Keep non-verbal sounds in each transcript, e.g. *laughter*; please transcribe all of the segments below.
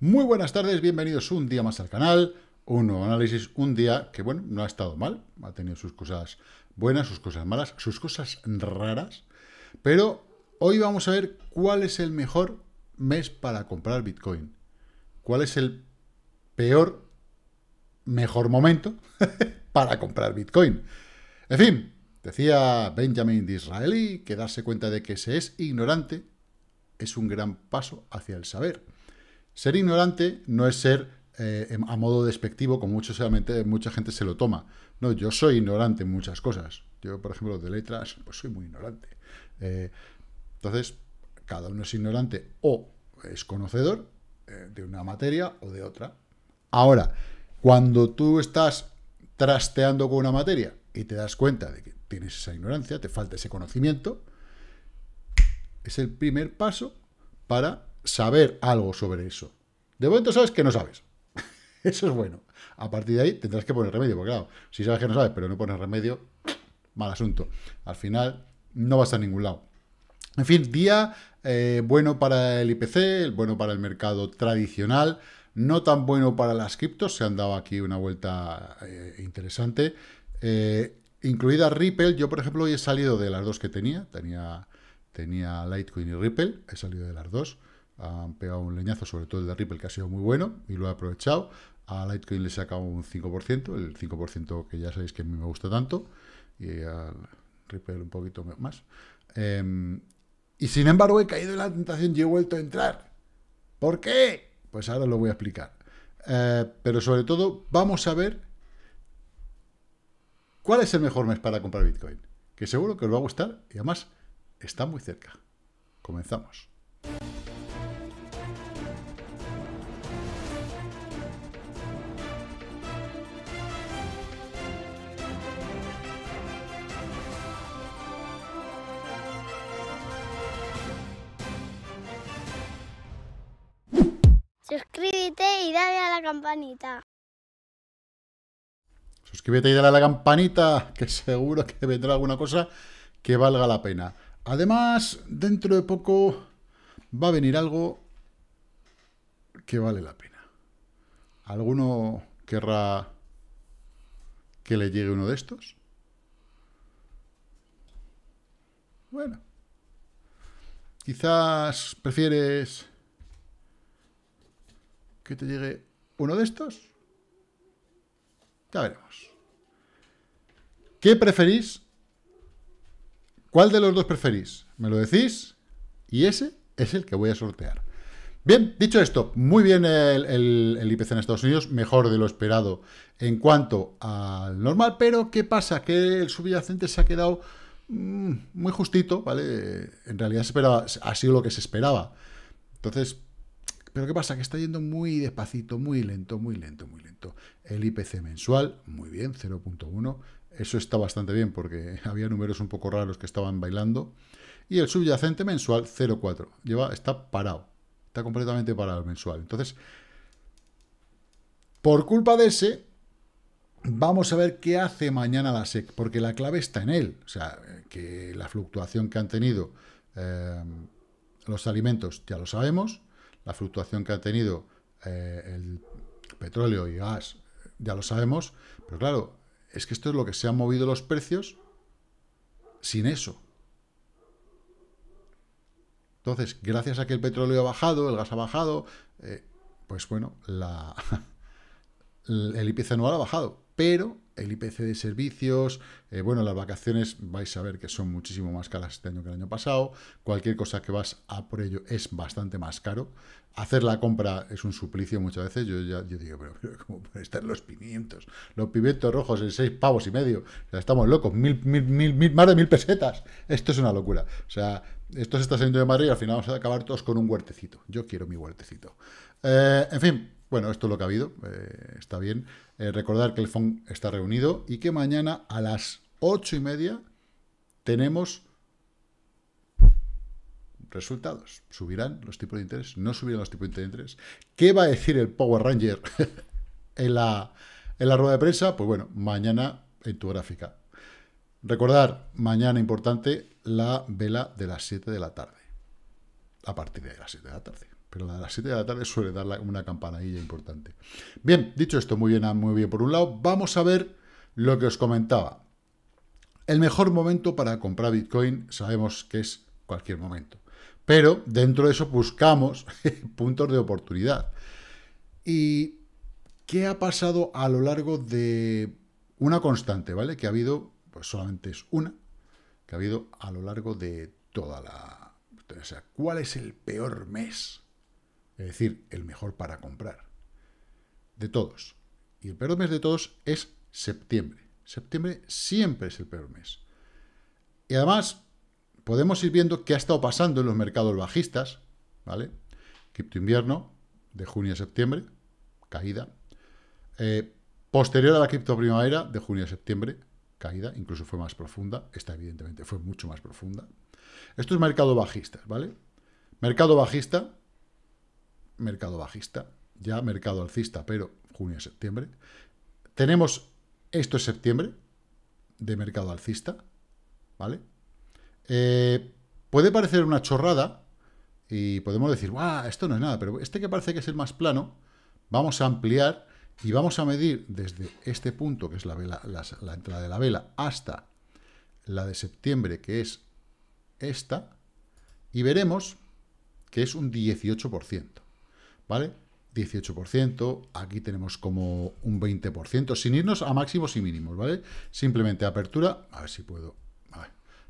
Muy buenas tardes, bienvenidos un día más al canal, un nuevo análisis, un día que, bueno, no ha estado mal, ha tenido sus cosas buenas, sus cosas malas, sus cosas raras, pero hoy vamos a ver cuál es el mejor mes para comprar Bitcoin, cuál es el peor, mejor momento *laughs* para comprar Bitcoin. En fin, decía Benjamin Disraeli que darse cuenta de que se es ignorante es un gran paso hacia el saber. Ser ignorante no es ser eh, em, a modo despectivo, como mucho, mucha gente se lo toma. No, yo soy ignorante en muchas cosas. Yo, por ejemplo, de letras, pues soy muy ignorante. Eh, entonces, cada uno es ignorante o es conocedor eh, de una materia o de otra. Ahora, cuando tú estás trasteando con una materia y te das cuenta de que tienes esa ignorancia, te falta ese conocimiento, es el primer paso para saber algo sobre eso. De momento sabes que no sabes. *laughs* eso es bueno. A partir de ahí tendrás que poner remedio, porque claro, si sabes que no sabes, pero no pones remedio, *sniffs* mal asunto. Al final no vas a ningún lado. En fin, día eh, bueno para el IPC, bueno para el mercado tradicional, no tan bueno para las criptos, se han dado aquí una vuelta eh, interesante. Eh, incluida Ripple, yo por ejemplo hoy he salido de las dos que tenía, tenía, tenía Litecoin y Ripple, he salido de las dos han pegado un leñazo, sobre todo el de Ripple, que ha sido muy bueno y lo he aprovechado. A Litecoin le he sacado un 5%, el 5% que ya sabéis que a mí me gusta tanto, y al Ripple un poquito más. Em, y sin embargo he caído en la tentación y he vuelto a entrar. ¿Por qué? Pues ahora lo voy a explicar. Eh, pero sobre todo vamos a ver cuál es el mejor mes para comprar Bitcoin, que seguro que os va a gustar y además está muy cerca. Comenzamos. campanita. Suscríbete y dale a la campanita, que seguro que vendrá alguna cosa que valga la pena. Además, dentro de poco va a venir algo que vale la pena. ¿Alguno querrá que le llegue uno de estos? Bueno. Quizás prefieres que te llegue uno de estos? Ya veremos. ¿Qué preferís? ¿Cuál de los dos preferís? Me lo decís y ese es el que voy a sortear. Bien, dicho esto, muy bien el, IPC en Estados Unidos, mejor de lo esperado en cuanto al normal, pero ¿qué pasa? Que el subyacente se ha quedado mm, muy justito, ¿vale? En realidad se esperaba, ha sido lo que se esperaba. Entonces, pero ¿qué pasa? Que está yendo muy despacito, muy lento, muy lento, muy lento. El IPC mensual, muy bien, 0.1. Eso está bastante bien porque *laughs* había números un poco raros que estaban bailando. Y el subyacente mensual, 0.4. Lleva, está parado. Está completamente parado el mensual. Entonces, por culpa de ese, vamos a ver qué hace mañana la SEC, porque la clave está en él. O sea, que la fluctuación que han tenido eh, los alimentos ya lo sabemos la fluctuación que ha tenido eh, el petróleo y gas, ya lo sabemos, pero claro, es que esto es lo que se han movido los precios sin eso. Entonces, gracias a que el petróleo ha bajado, el gas ha bajado, eh, pues bueno, la, *laughs* el IPC anual ha bajado, pero el IPC de servicios, eh, bueno, las vacaciones vais a ver que son muchísimo más caras este año que el año pasado, cualquier cosa que vas a por ello es bastante más caro, hacer la compra es un suplicio muchas veces, yo ya yo digo, pero, como ¿cómo pueden estar los pimientos? Los pimientos rojos en seis pavos y medio, o sea, estamos locos, mil, mil, mil, más de mil pesetas, esto es una locura, o sea, esto se está saliendo de Madrid y al final vamos a acabar todos con un huertecito, yo quiero mi huertecito. Eh, en fin, bueno, esto es lo que ha habido, eh, está bien. Eh, recordar que el FON está reunido y que mañana a las ocho y media tenemos resultados. ¿Subirán los tipos de interés? ¿No subirán los tipos de interés? ¿Qué va a decir el Power Ranger *laughs* en, la, en la rueda de prensa? Pues bueno, mañana en tu gráfica. Recordar, mañana importante, la vela de las 7 de la tarde. A partir de las 7 de la tarde. Pero a las 7 de la tarde suele dar una campanadilla importante. Bien, dicho esto, muy bien, ah, muy bien por un lado. Vamos a ver lo que os comentaba. El mejor momento para comprar Bitcoin sabemos que es cualquier momento. Pero dentro de eso buscamos *laughs* puntos de oportunidad. ¿Y qué ha pasado a lo largo de una constante, ¿vale? Que ha habido, pues solamente es una, que ha habido a lo largo de toda la... O sea, ¿cuál es el peor mes es decir, el mejor para comprar. De todos. Y el peor mes de todos es septiembre. Septiembre siempre es el peor mes. Y además, podemos ir viendo qué ha estado pasando en los mercados bajistas, ¿vale? Cripto invierno, de junio a septiembre, caída. Eh, posterior a la cripto primavera, de junio a septiembre, caída, incluso fue más profunda. Esta, evidentemente, fue mucho más profunda. Esto es mercado bajista, ¿vale? Mercado bajista, mercado bajista, ya mercado alcista, pero junio-septiembre. Tenemos, esto es septiembre, de mercado alcista, ¿vale? Eh, puede parecer una chorrada y podemos decir, ¡guau! Esto no es nada, pero este que parece que es el más plano, vamos a ampliar y vamos a medir desde este punto, que es la, vela, la entrada de la vela, hasta la de septiembre, que es esta, y veremos que es un 18%. ¿vale? 18%, aquí tenemos como un 20%, sin irnos a máximos y mínimos, ¿vale? Simplemente apertura, a ver si puedo,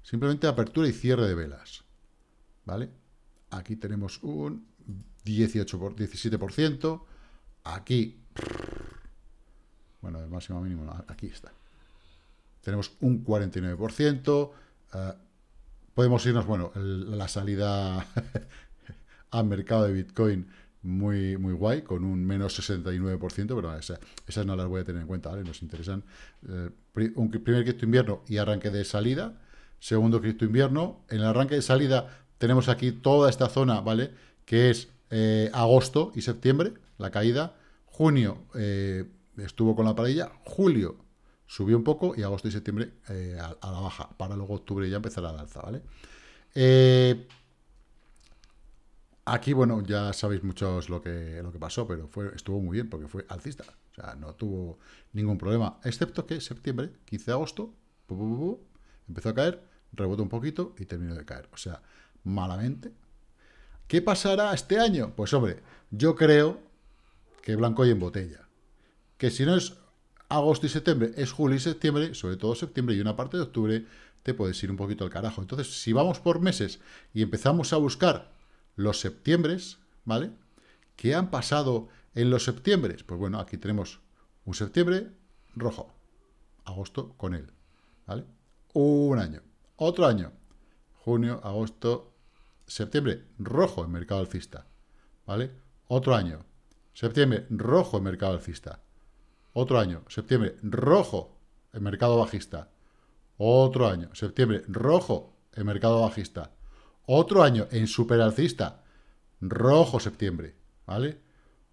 simplemente apertura y cierre de velas, ¿vale? Aquí tenemos un 18 17%, aquí, bueno, de máximo mínimo, aquí está. Tenemos un 49%, eh, podemos irnos, bueno, la salida *laughs* al mercado de Bitcoin muy, muy guay, con un menos 69%, pero esas, no las voy a tener en cuenta, ¿vale? Nos interesan eh, un primer cripto invierno y arranque de salida, segundo cripto invierno, en el arranque de salida tenemos aquí toda esta zona, ¿vale? Que es eh, agosto y septiembre, la caída, junio eh, estuvo con la parilla, julio subió un poco y agosto y septiembre a, la baja, para luego octubre ya empezará la alza, ¿vale? Eh, Aquí, bueno, ya sabéis muchos lo que, lo que pasó, pero fue, estuvo muy bien porque fue alcista. O sea, no tuvo ningún problema. Excepto que septiembre, 15 de agosto, empezó a caer, rebotó un poquito y terminó de caer. O sea, malamente. ¿Qué pasará este año? Pues hombre, yo creo que blanco y en botella. Que si no es agosto y septiembre, es julio y septiembre, sobre todo septiembre y una parte de octubre, te puedes ir un poquito al carajo. Entonces, si vamos por meses y empezamos a buscar los septiembres, ¿vale? ¿Qué han pasado en los septiembres? Pues bueno, aquí tenemos un septiembre rojo, agosto con él, ¿vale? Un año, otro año, junio, agosto, septiembre, rojo en mercado alcista, ¿vale? Otro año, septiembre, rojo en mercado alcista, otro año, septiembre, rojo en mercado bajista, otro año, septiembre, rojo en mercado bajista, otro año en super alcista. Rojo septiembre, ¿vale?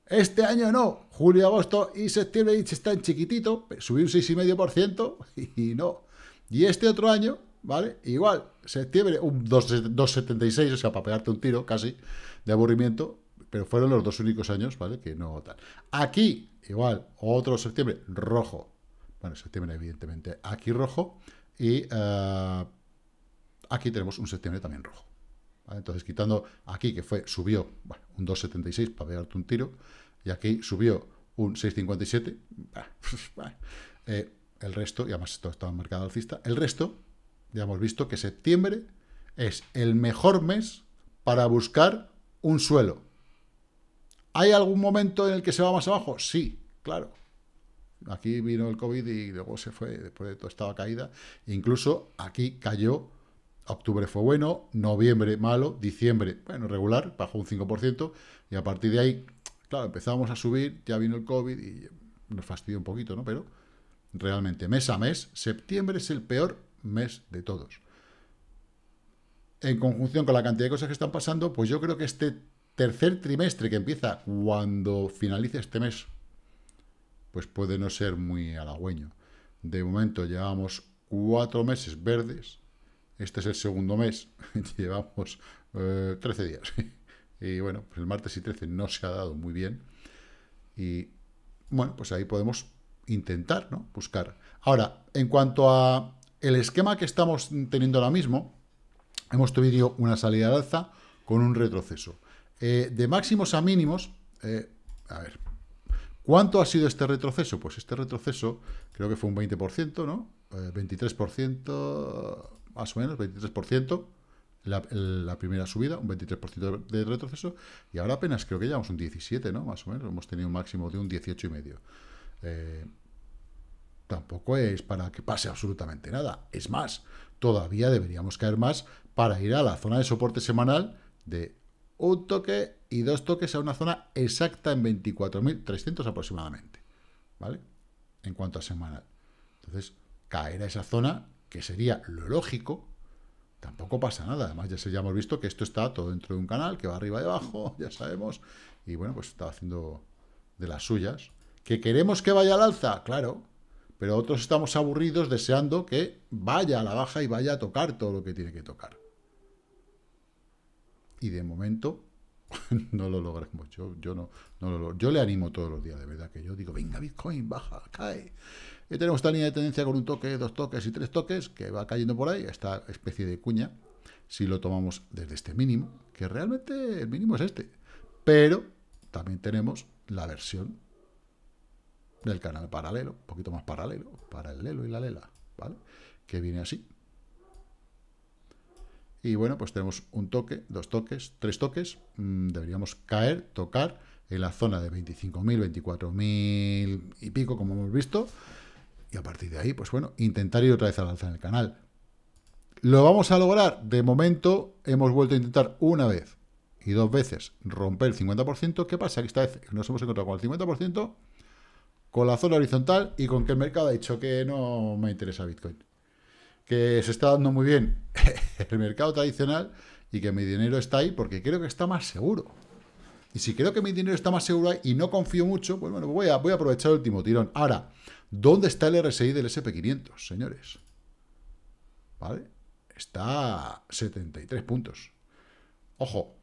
Este año no, julio, agosto y septiembre están chiquitito, subí un 6,5% *laughs* y no. Y este otro año, ¿vale? Igual, septiembre, un 2,76, o sea, para pegarte un tiro casi de aburrimiento, pero fueron los dos únicos años, ¿vale? Que no tal. Aquí, igual, otro septiembre, rojo. Bueno, septiembre, evidentemente, aquí rojo. Y eh, aquí tenemos un septiembre también rojo. Entonces, quitando aquí, que fue subió un 2,76 para pegarte un tiro, y aquí subió un 6,57, *laughs* eh, el resto, y además esto estaba marcado alcista, el resto, ya hemos visto que septiembre es el mejor mes para buscar un suelo. ¿Hay algún momento en el que se va más abajo? Sí, claro. Aquí vino el COVID y luego se fue, después de todo estaba caída. Incluso aquí cayó Octubre fue bueno, noviembre malo, diciembre, bueno, regular, bajó un 5%, y a partir de ahí, claro, empezamos a subir, ya vino el COVID y nos fastidió un poquito, ¿no? Pero realmente, mes a mes, septiembre es el peor mes de todos. En conjunción con la cantidad de cosas que están pasando, pues yo creo que este tercer trimestre que empieza cuando finalice este mes, pues puede no ser muy halagüeño. De momento llevamos cuatro meses verdes, este es el segundo mes, *laughs* llevamos 13 eh, días. *laughs* y bueno, pues el martes y 13 no se ha dado muy bien. Y bueno, pues ahí podemos intentar, ¿no? Buscar. Ahora, en cuanto a el esquema que estamos teniendo ahora mismo, hemos tenido una salida al alza con un retroceso. Eh, de máximos a mínimos, eh, a ver, ¿cuánto ha sido este retroceso? Pues este retroceso creo que fue un 20%, ¿no? Eh, 23%, más o menos, 23%, la, primera subida, un 23% de retroceso, y ahora apenas creo que llevamos un 17, ¿no? Más o menos, hemos tenido un máximo de un 18,5. medio eh, tampoco es para que pase absolutamente nada, es más, todavía deberíamos caer más para ir a la zona de soporte semanal de un toque y dos toques a una zona exacta en 24.300 aproximadamente, ¿vale? En cuanto a semanal. Entonces, caer a esa zona que sería lo lógico, tampoco pasa nada. Además, ya, se, ya hemos visto que esto está todo dentro de un canal que va arriba y abajo, *laughs* ya sabemos. Y bueno, pues está haciendo de las suyas. ¿Que queremos que vaya al alza? Claro. Pero otros estamos aburridos deseando que vaya a la baja y vaya a tocar todo lo que tiene que tocar. Y de momento *laughs* no lo logramos. Yo, yo no, Yo le animo todos los días, de verdad, que yo digo, venga, Bitcoin, baja, cae. Y tenemos esta línea de tendencia con un toque, dos toques y tres toques, que va cayendo por ahí, esta especie de cuña, si lo tomamos desde este mínimo, que realmente el mínimo es este. Pero también tenemos la versión del canal paralelo, un poquito más paralelo, paralelo y la lela, ¿vale? Que viene así. Y bueno, pues tenemos un toque, dos toques, tres toques. Mm, deberíamos caer, tocar en la zona de 25.000, 24.000 y pico, como hemos visto. Y a partir de ahí, pues bueno, intentar ir otra vez al alza en el canal. ¿Lo vamos a lograr? De momento hemos vuelto a intentar una vez y dos veces romper el 50%. ¿Qué pasa? Que esta vez nos hemos encontrado con el 50%, con la zona horizontal y con que el mercado ha dicho que no me interesa Bitcoin. Que se está dando muy bien *laughs* el mercado tradicional y que mi dinero está ahí porque creo que está más seguro. Y si creo que mi dinero está más seguro y no confío mucho, pues bueno, voy a aprovechar el último tirón. Ahora, ¿Dónde está el RSI del SP500, señores? ¿Vale? Está 73 puntos. Ojo,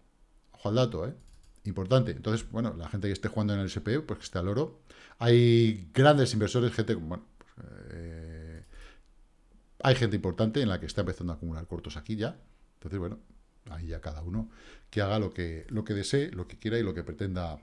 ojo al dato, ¿eh? Importante. Entonces, bueno, la gente que esté jugando en el SP, pues que esté al oro. Hay grandes inversores, gente, bueno, eh, hay gente importante en la que está empezando a acumular cortos aquí ya. Entonces, bueno, ahí ya cada uno que haga lo que, lo que desee, lo que quiera y lo que pretenda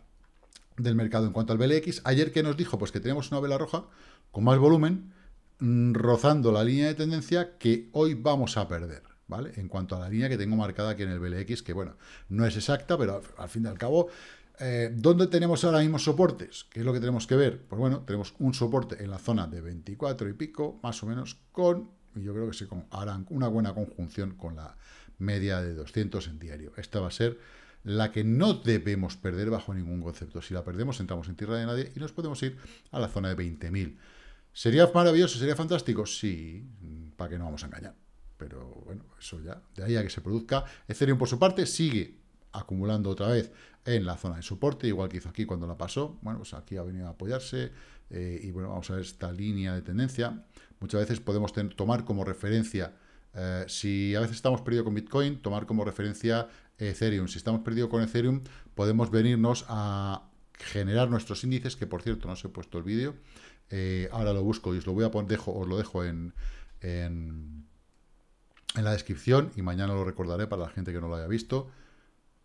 del mercado. En cuanto al BLX, ayer que nos dijo, pues que tenemos una vela roja con más volumen, mm, rozando la línea de tendencia que hoy vamos a perder, ¿vale? En cuanto a la línea que tengo marcada aquí en el BLX, que bueno, no es exacta, pero al, fin y al cabo, eh, ¿dónde tenemos ahora mismo soportes? ¿Qué es lo que tenemos que ver? Pues bueno, tenemos un soporte en la zona de 24 y pico, más o menos, con, yo creo que sí, con, harán una buena conjunción con la media de 200 en diario. Esta va a ser la que no debemos perder bajo ningún concepto. Si la perdemos, entramos en tierra de nadie y nos podemos ir a la zona de 20.000. ¿Sería maravilloso? ¿Sería fantástico? Sí, para que no vamos a engañar. Pero bueno, eso ya, de ahí a que se produzca. Ethereum, por su parte, sigue acumulando otra vez en la zona de soporte, igual que hizo aquí cuando la pasó. Bueno, pues aquí ha venido a apoyarse eh, y bueno, vamos a ver esta línea de tendencia. Muchas veces podemos tomar como referencia, eh, si a veces estamos perdidos con Bitcoin, tomar como referencia Ethereum. Si estamos perdidos con Ethereum, podemos venirnos a generar nuestros índices, que por cierto no os he puesto el vídeo. Eh, ahora lo busco y os lo voy a poner, dejo, os lo dejo en, en, en, la descripción y mañana lo recordaré para la gente que no lo haya visto.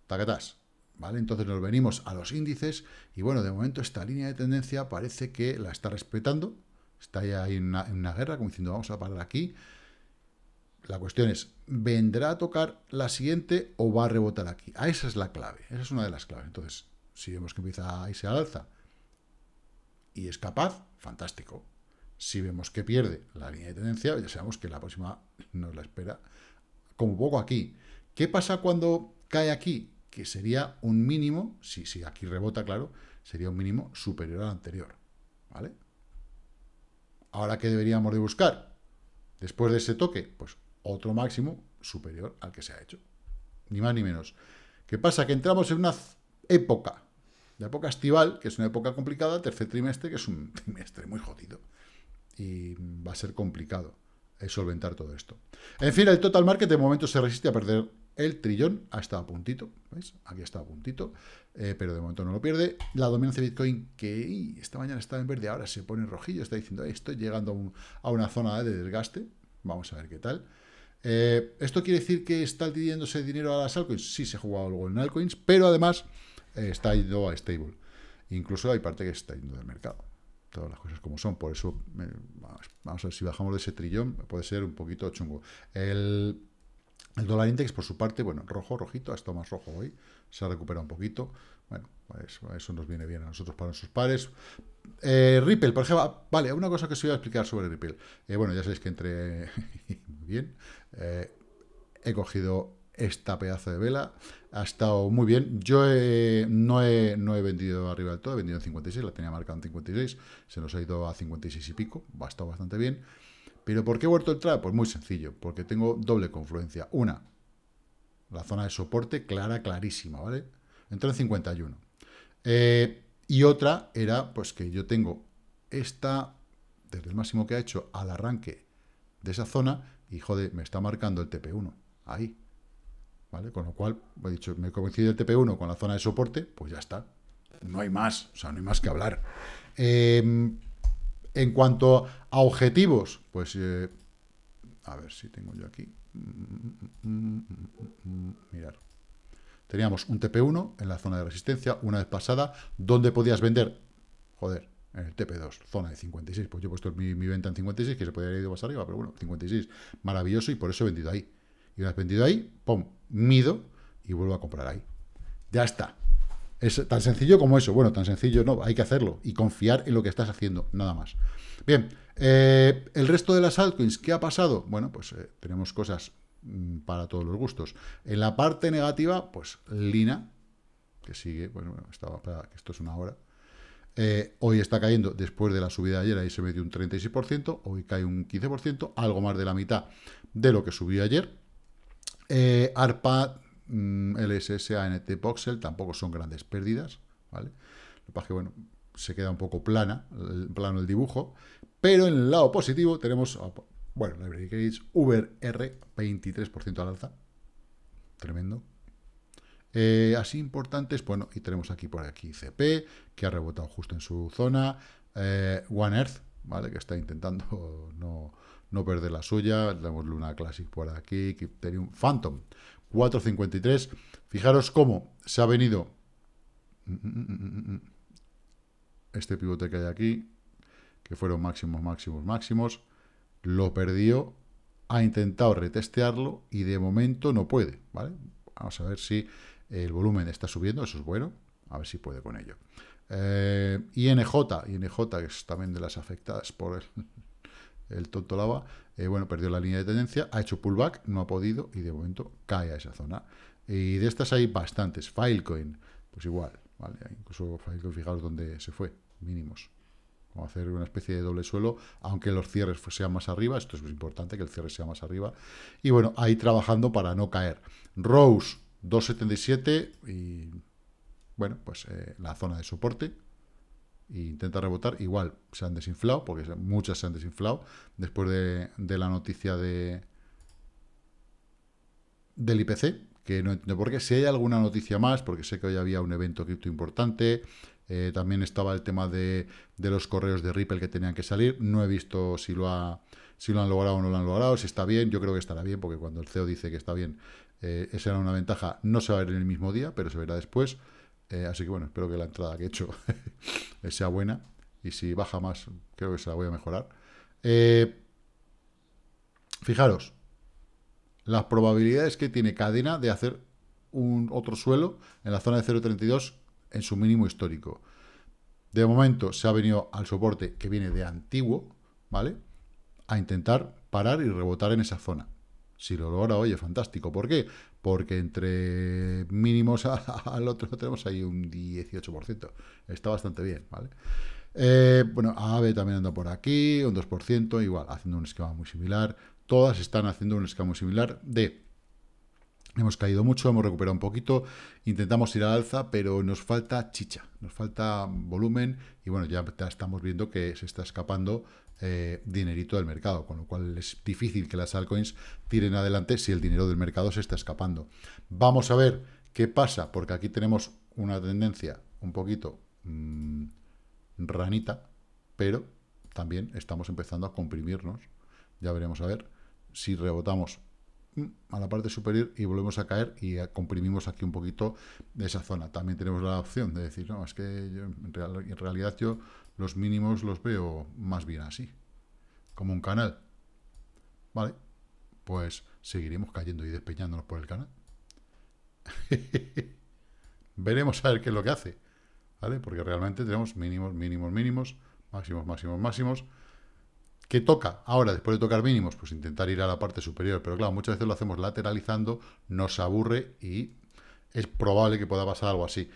Tacatás. ¿Vale? Entonces nos venimos a los índices y bueno, de momento esta línea de tendencia parece que la está respetando. Está ya ahí una, en una guerra, como diciendo, vamos a parar aquí. La cuestión es, vendrá a tocar la siguiente o va a rebotar aquí. Ah, esa es la clave, esa es una de las claves. Entonces, si vemos que empieza y se alza y es capaz, fantástico. Si vemos que pierde la línea de tendencia, ya sabemos que la próxima nos la espera como poco aquí. ¿Qué pasa cuando cae aquí? Que sería un mínimo, si, si aquí rebota, claro, sería un mínimo superior al anterior. ¿Vale? ¿Ahora qué deberíamos de buscar? Después de ese toque, pues otro máximo superior al que se ha hecho. Ni más ni menos. ¿Qué pasa? Que entramos en una época, la época estival, que es una época complicada, tercer trimestre, que es un *laughs* trimestre muy jodido. Y va a ser complicado solventar todo esto. En fin, el total market de momento se resiste a perder el trillón Ha estado a puntito, ¿veis? Aquí está a puntito, eh, pero de momento no lo pierde. La dominancia de Bitcoin, que esta mañana estaba en verde, ahora se pone en rojillo, está diciendo, estoy llegando a una zona de desgaste, vamos a ver qué tal. Eh, ¿Esto quiere decir que está pidiéndose dinero a las altcoins? Sí, se ha jugado algo en altcoins, pero además eh, está yendo a stable. Incluso hay parte que está yendo del mercado. Todas las cosas como son. Por eso, vamos, a ver, si bajamos de ese trillón, puede ser un poquito chungo. El, el dólar index, por su parte, bueno, rojo, rojito, ha estado más rojo hoy. Se ha recuperado un poquito. Bueno, eso, nos viene bien a nosotros para nuestros pares. Eh, Ripple, por ejemplo, vale, una cosa que os voy a explicar sobre Ripple. Eh, bueno, ya sabéis que entré *laughs* bien. Eh, he cogido esta pedazo de vela. Ha estado muy bien. Yo no, he, no, he, vendido arriba del todo, he vendido en 56, la tenía marcada en 56. Se nos ha ido a 56 y pico. Ha estado bastante bien. ¿Pero por qué he vuelto el entrar? Pues muy sencillo, porque tengo doble confluencia. Una, la zona de soporte clara, clarísima, ¿vale? Entró en 51. Eh, y otra era pues que yo tengo esta, desde el máximo que ha hecho al arranque de esa zona, y joder, me está marcando el TP1, ahí. ¿Vale? Con lo cual, he dicho, me coincide el TP1 con la zona de soporte, pues ya está. No hay más, o sea, no hay más que hablar. Em, en cuanto a objetivos, pues... Eh, a ver si tengo yo aquí. Mm, mm, mm, Mirar. Teníamos un TP1 en la zona de resistencia, una vez pasada, donde podías vender? Joder, en el TP2, zona de 56. Pues yo he puesto mi, venta en 56, que se podría haber ido más arriba, pero bueno, 56, maravilloso, y por eso he vendido ahí. Y una vez vendido ahí, pum, mido y vuelvo a comprar ahí. Ya está. Es tan sencillo como eso. Bueno, tan sencillo no, hay que hacerlo y confiar en lo que estás haciendo, nada más. Bien, eh, el resto de las altcoins, ¿qué ha pasado? Bueno, pues eh, tenemos cosas Mm, para todos los gustos. En la parte negativa, pues Lina, que sigue, bueno, estaba, esto es una hora, eh, hoy está cayendo después de la subida de ayer, ahí se metió un 36%, hoy cae un 15%, algo más de la mitad de lo que subió ayer. Eh, ARPA, mm, LSS, ANT, POXEL, tampoco son grandes pérdidas, ¿vale? Lo que pasa es que, bueno, se queda un poco plana, el, plano el dibujo, pero en el lado positivo tenemos bueno, Library Uber R, 23% al alza. Tremendo. Eh, así importantes, bueno, y tenemos aquí por aquí CP, que ha rebotado justo en su zona. Eh, One Earth, ¿vale? Que está intentando *laughs* no, no perder la suya. Tenemos Luna Classic por aquí, Kipterium, Phantom, 4.53. Fijaros cómo se ha venido mm, mm, mm, este pivote que hay aquí, que fueron máximos, máximos, máximos lo perdió, ha intentado retestearlo y de momento no puede, ¿vale? Vamos a ver si el volumen está subiendo, eso es bueno, a ver si puede con ello. Eh, INJ, INJ, que es también de las afectadas por el, *laughs* tonto lava, eh, bueno, perdió la línea de tendencia, ha hecho pullback, no ha podido y de momento cae a esa zona. Y de estas hay bastantes. Filecoin, pues igual, ¿vale? Incluso Filecoin, fijaros dónde se fue, mínimos. ...como hacer una especie de doble suelo, aunque los cierres sean más arriba. Esto es muy importante, que el cierre sea más arriba. Y bueno, ahí trabajando para no caer. Rose 2.77 y bueno, pues eh, la zona de soporte. intenta rebotar. Igual se han desinflado, porque muchas se han desinflado. Después de, la noticia de del IPC, que no entiendo por qué. Si hay alguna noticia más, porque sé que hoy había un evento cripto importante, eh, también estaba el tema de, los correos de Ripple que tenían que salir. No he visto si lo, ha, lo han logrado o no lo han logrado, si está bien. Yo creo que estará bien, porque cuando el CEO dice que está bien, eh, esa era una ventaja. No se va a ver en el mismo día, pero se verá después. Eh, así que bueno, espero que la entrada que he hecho *laughs* sea buena. Y si baja más, creo que se la voy a mejorar. fijaros, las probabilidades que tiene cadena de hacer un otro suelo en la zona de 0.32 en su mínimo histórico. De momento se ha venido al soporte que viene de antiguo, ¿vale? A intentar parar y rebotar en esa zona. Si lo logra, oye, fantástico. ¿Por qué? Porque entre mínimos *laughs* al otro tenemos ahí un 18%. Está bastante bien, ¿vale? Eh, bueno, AVE también anda por aquí, un 2%, igual, haciendo un esquema muy similar. Todas están haciendo un esquema muy similar de Hemos caído mucho, hemos recuperado un poquito, intentamos ir al alza, pero nos falta chicha, nos falta volumen y bueno, ya estamos viendo que se está escapando eh, dinerito del mercado, con lo cual es difícil que las altcoins tiren adelante si el dinero del mercado se está escapando. Vamos a ver qué pasa, porque aquí tenemos una tendencia un poquito mm, ranita, pero también estamos empezando a comprimirnos. Ya veremos a ver si rebotamos a la parte superior y volvemos a caer y comprimimos aquí un poquito de esa zona. También tenemos la opción de decir, no, es que en, en, realidad yo los mínimos los veo más bien así, como un canal. Vale, pues seguiremos cayendo y despeñándonos por el canal. *laughs* Veremos a ver qué es lo que hace, ¿vale? Porque realmente tenemos mínimos, mínimos, mínimos, máximos, máximos, máximos ¿Qué toca? Ahora, después de tocar mínimos, pues intentar ir a la parte superior, pero claro, muchas veces lo hacemos lateralizando, nos aburre y es probable que pueda pasar algo así.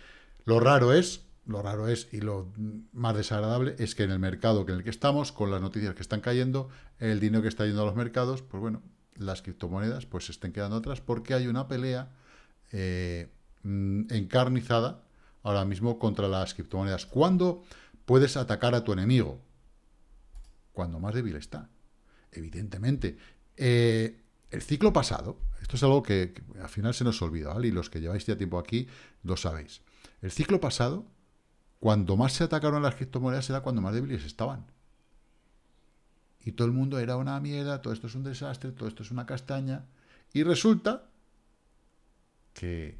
Lo raro es, lo raro es y lo más desagradable es que en el mercado en el que estamos, con las noticias que están cayendo, el dinero que está yendo a los mercados, pues bueno, las criptomonedas pues se estén quedando atrás porque hay una pelea eh, mm, encarnizada ahora mismo contra las criptomonedas. ¿Cuándo puedes atacar a tu enemigo? cuando más débil está. Evidentemente, eh, el ciclo pasado, esto es algo que, al final se nos olvida, ¿vale? y los que lleváis ya tiempo aquí lo sabéis. El ciclo pasado, cuando más se atacaron las criptomonedas era cuando más débiles estaban. Y todo el mundo era una mierda, todo esto es un desastre, todo esto es una castaña. Y resulta que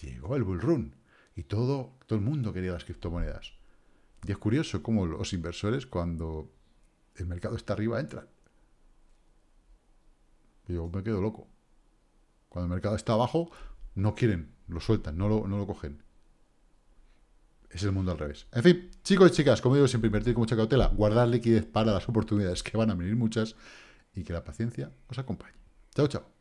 llegó el bull run y todo, todo el mundo quería las criptomonedas. Y es curioso cómo los inversores cuando el mercado está arriba, entran. Y yo me quedo loco. Cuando el mercado está abajo, no quieren, lo sueltan, no lo, no lo cogen. Es el mundo al revés. En fin, chicos y chicas, como digo, siempre invertir con mucha cautela, guardar liquidez para las oportunidades que van a venir muchas y que la paciencia os acompañe. Chao, chao.